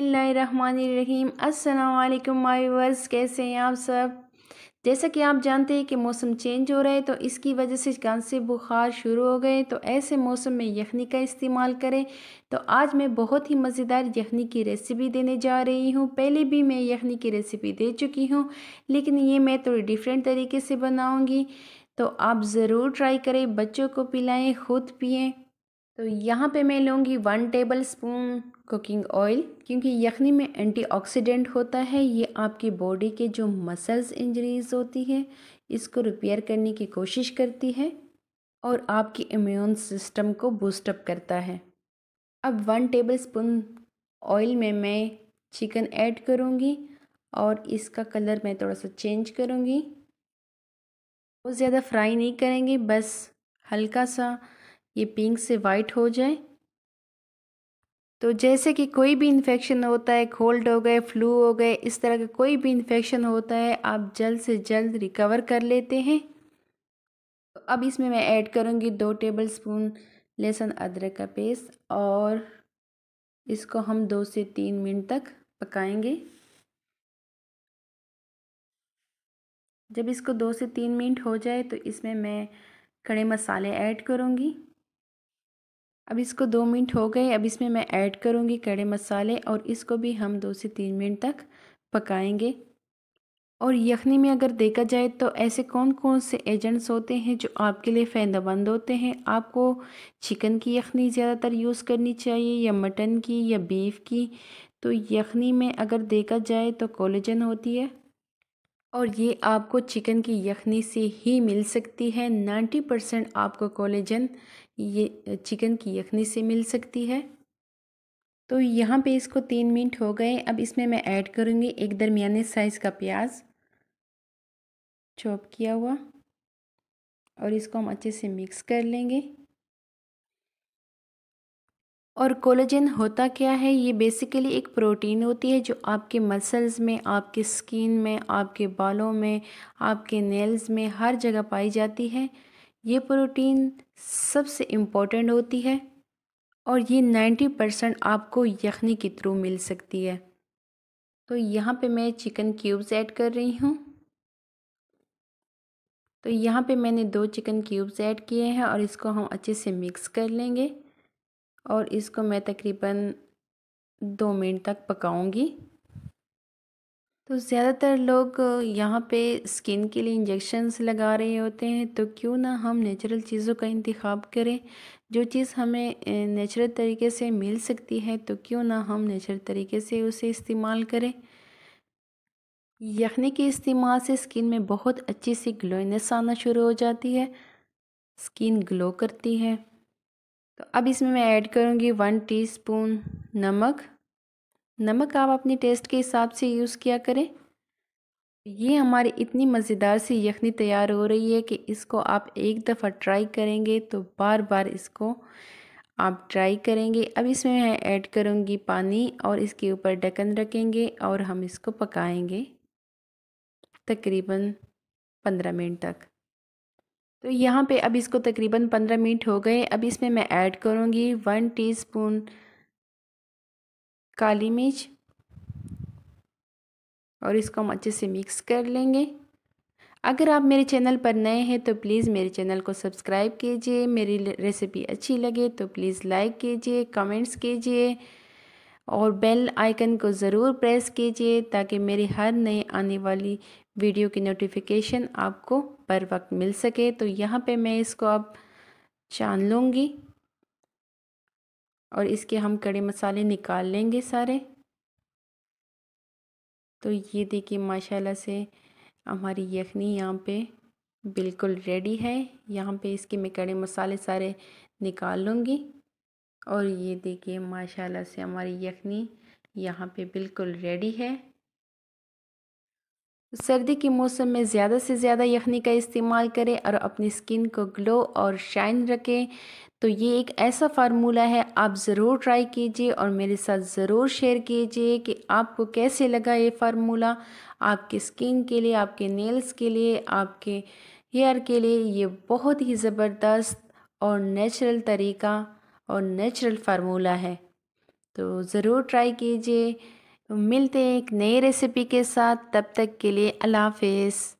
बिस्मिल्लाम अस्सलाम माय कैसे हैं आप सब जैसा कि आप जानते हैं कि मौसम चेंज हो रहा है तो इसकी वजह से कान से बुखार शुरू हो गए तो ऐसे मौसम में यखनी का इस्तेमाल करें तो आज मैं बहुत ही मज़ेदार यखनी की रेसिपी देने जा रही हूँ पहले भी मैं यखनी की रेसिपी दे चुकी हूँ लेकिन ये मैं थोड़ी डिफरेंट तरीके से बनाऊँगी तो आप ज़रूर ट्राई करें बच्चों को पिलाएँ खुद पिएँ तो यहाँ पे मैं लूँगी one tablespoon cooking oil क्योंकि यखनी में एंटीऑक्सीडेंट होता है ये आपकी बॉडी के जो मसल्स इंजरीज होती है इसको रिपेयर करने की कोशिश करती है और आपकी इम्यून सिस्टम को बूस्टअप करता है अब वन टेबल स्पून ऑयल में मैं चिकन ऐड करूँगी और इसका कलर मैं थोड़ा सा चेंज करूँगी बहुत ज़्यादा फ्राई नहीं करेंगे बस हल्का सा ये पिंक से वाइट हो जाए तो जैसे कि कोई भी इन्फेक्शन होता है कोल्ड हो गए फ्लू हो गए इस तरह का कोई भी इन्फेक्शन होता है आप जल्द से जल्द रिकवर कर लेते हैं तो अब इसमें मैं ऐड करूँगी दो टेबल स्पून लहसुन अदरक का पेस्ट और इसको हम दो से तीन मिनट तक पकाएंगे जब इसको दो से तीन मिनट हो जाए तो इसमें मैं खड़े मसाले ऐड करूँगी अब इसको दो मिनट हो गए अब इसमें मैं ऐड करूँगी कड़े मसाले और इसको भी हम दो से तीन मिनट तक पकाएंगे और यखनी में अगर देखा जाए तो ऐसे कौन कौन से एजेंट्स होते हैं जो आपके लिए फ़ायदेमंद होते हैं आपको चिकन की यखनी ज़्यादातर यूज़ करनी चाहिए या मटन की या बीफ की तो यखनी में अगर देखा जाए तो कोलेजन होती है और ये आपको चिकन की यखनी से ही मिल सकती है नाइन्टी परसेंट आपको कोलेजन ये चिकन की यखनी से मिल सकती है तो यहाँ पे इसको तीन मिनट हो गए अब इसमें मैं ऐड करूँगी एक दरमियाने साइज़ का प्याज चॉप किया हुआ और इसको हम अच्छे से मिक्स कर लेंगे और कोलेजन होता क्या है ये बेसिकली एक प्रोटीन होती है जो आपके मसल्स में आपके स्किन में आपके बालों में आपके नेल्स में हर जगह पाई जाती है ये प्रोटीन सबसे इम्पोर्टेंट होती है और ये नाइन्टी परसेंट आपको यखनी के थ्रू मिल सकती है तो यहाँ पे मैं चिकन क्यूब्स ऐड कर रही हूँ तो यहाँ पे मैंने दो चिकन क्यूब्स ऐड किए हैं और इसको हम अच्छे से मिक्स कर लेंगे और इसको मैं तकरीबन दो मिनट तक पकाऊंगी तो ज़्यादातर लोग यहाँ पे स्किन के लिए इंजेक्शन्स लगा रहे होते हैं तो क्यों ना हम नेचुरल चीज़ों का इंतखब करें जो चीज़ हमें नेचुरल तरीके से मिल सकती है तो क्यों ना हम नेचुरल तरीके से उसे इस्तेमाल करें यखनी के इस्तेमाल से स्किन में बहुत अच्छी सी ग्लोइनेस आना शुरू हो जाती है स्किन ग्लो करती है तो अब इसमें मैं ऐड करूँगी वन टीस्पून नमक नमक आप अपने टेस्ट के हिसाब से यूज़ किया करें ये हमारी इतनी मज़ेदार सी यखनी तैयार हो रही है कि इसको आप एक दफ़ा ट्राई करेंगे तो बार बार इसको आप ट्राई करेंगे अब इसमें मैं ऐड करूँगी पानी और इसके ऊपर ढक्कन रखेंगे और हम इसको पकाएंगे तकरीबन पंद्रह मिनट तक तो यहाँ पे अब इसको तकरीबन पंद्रह मिनट हो गए अब इसमें मैं ऐड करूँगी वन टीस्पून काली मिर्च और इसको हम अच्छे से मिक्स कर लेंगे अगर आप मेरे चैनल पर नए हैं तो प्लीज़ मेरे चैनल को सब्सक्राइब कीजिए मेरी रेसिपी अच्छी लगे तो प्लीज़ लाइक कीजिए कमेंट्स कीजिए और बेल आइकन को ज़रूर प्रेस कीजिए ताकि मेरी हर नई आने वाली वीडियो की नोटिफिकेशन आपको पर वक्त मिल सके तो यहाँ पे मैं इसको अब छान लूँगी और इसके हम कड़े मसाले निकाल लेंगे सारे तो ये देखिए माशाल्लाह से हमारी यखनी यहाँ पे बिल्कुल रेडी है यहाँ पे इसके मैं कड़े मसाले सारे निकाल लूँगी और ये देखिए माशाल्लाह से हमारी यखनी यहाँ पे बिल्कुल रेडी है सर्दी के मौसम में ज़्यादा से ज़्यादा यखनी का इस्तेमाल करें और अपनी स्किन को ग्लो और शाइन रखें तो ये एक ऐसा फार्मूला है आप ज़रूर ट्राई कीजिए और मेरे साथ ज़रूर शेयर कीजिए कि आपको कैसे लगा ये फार्मूला आपके स्किन के लिए आपके नेल्स के लिए आपके हेयर के लिए ये बहुत ही ज़बरदस्त और नेचुरल तरीका और नेचुरल फार्मूला है तो ज़रूर ट्राई कीजिए तो मिलते हैं एक नई रेसिपी के साथ तब तक के लिए अल्लाह हाफिज़